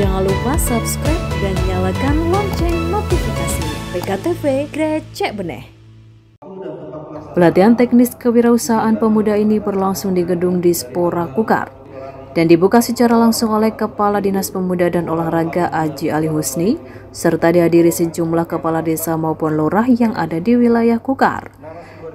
Jangan lupa subscribe dan nyalakan lonceng notifikasi. PKTV Grecek Beneh. Pelatihan teknis kewirausahaan pemuda ini berlangsung di gedung Dispora Kukar dan dibuka secara langsung oleh Kepala Dinas Pemuda dan Olahraga Aji Ali Husni serta dihadiri sejumlah kepala desa maupun lurah yang ada di wilayah Kukar.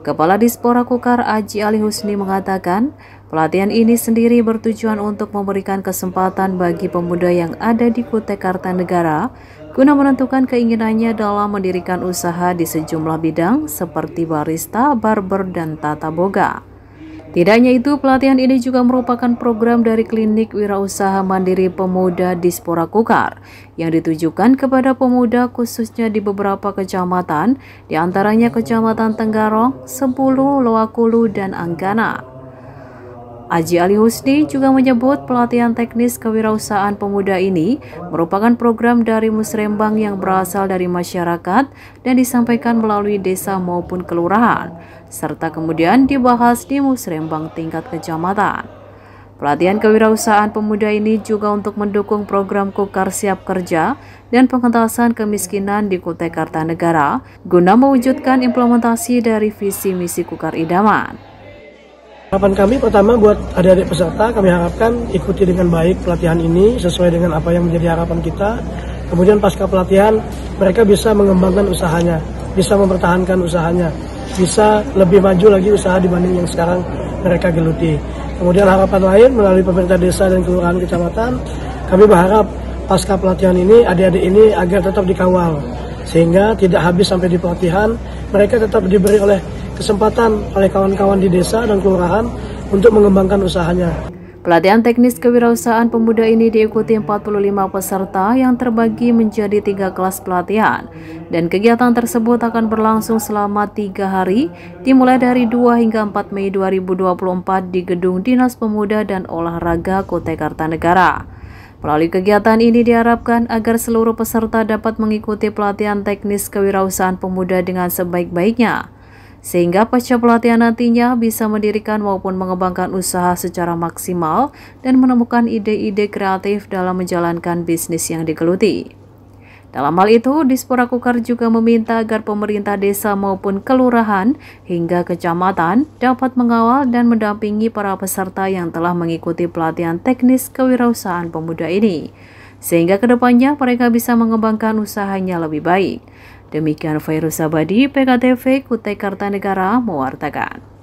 Kepala Dispora Kukar Aji Ali Husni mengatakan, pelatihan ini sendiri bertujuan untuk memberikan kesempatan bagi pemuda yang ada di Kutai Kartanegara guna menentukan keinginannya dalam mendirikan usaha di sejumlah bidang seperti barista, barber, dan tata boga. Tidak hanya itu, pelatihan ini juga merupakan program dari Klinik Wirausaha Mandiri Pemuda Dispora Kukar yang ditujukan kepada pemuda khususnya di beberapa kecamatan, diantaranya Kecamatan Tenggarong, Sempulu, Loakulu, dan Anggana. Aji Ali Husni juga menyebut pelatihan teknis kewirausahaan pemuda ini merupakan program dari Musrembang yang berasal dari masyarakat dan disampaikan melalui desa maupun kelurahan, serta kemudian dibahas di Musrembang tingkat kecamatan. Pelatihan kewirausahaan pemuda ini juga untuk mendukung program Kukar Siap Kerja dan pengentasan kemiskinan di Kutai Kartanegara guna mewujudkan implementasi dari visi misi Kukar Idaman. Harapan kami pertama buat adik-adik peserta, kami harapkan ikuti dengan baik pelatihan ini sesuai dengan apa yang menjadi harapan kita. Kemudian pasca pelatihan, mereka bisa mengembangkan usahanya, bisa mempertahankan usahanya, bisa lebih maju lagi usaha dibanding yang sekarang mereka geluti. Kemudian harapan lain melalui pemerintah desa dan kelurahan kecamatan, kami berharap pasca pelatihan ini adik-adik ini agar tetap dikawal sehingga tidak habis sampai di pelatihan, mereka tetap diberi oleh kesempatan oleh kawan-kawan di desa dan kelurahan untuk mengembangkan usahanya. Pelatihan teknis kewirausahaan pemuda ini diikuti 45 peserta yang terbagi menjadi tiga kelas pelatihan. Dan kegiatan tersebut akan berlangsung selama tiga hari, dimulai dari 2 hingga 4 Mei 2024 di Gedung Dinas Pemuda dan Olahraga Kota Kartanegara. Melalui kegiatan ini diharapkan agar seluruh peserta dapat mengikuti pelatihan teknis kewirausahaan pemuda dengan sebaik-baiknya sehingga pasca pelatihan nantinya bisa mendirikan maupun mengembangkan usaha secara maksimal dan menemukan ide-ide kreatif dalam menjalankan bisnis yang digeluti. Dalam hal itu, Dispora Kukar juga meminta agar pemerintah desa maupun kelurahan hingga kecamatan dapat mengawal dan mendampingi para peserta yang telah mengikuti pelatihan teknis kewirausahaan pemuda ini, sehingga kedepannya mereka bisa mengembangkan usahanya lebih baik. Demikian Fairuz Abadi, PKTV Kutai Kartanegara mewartakan.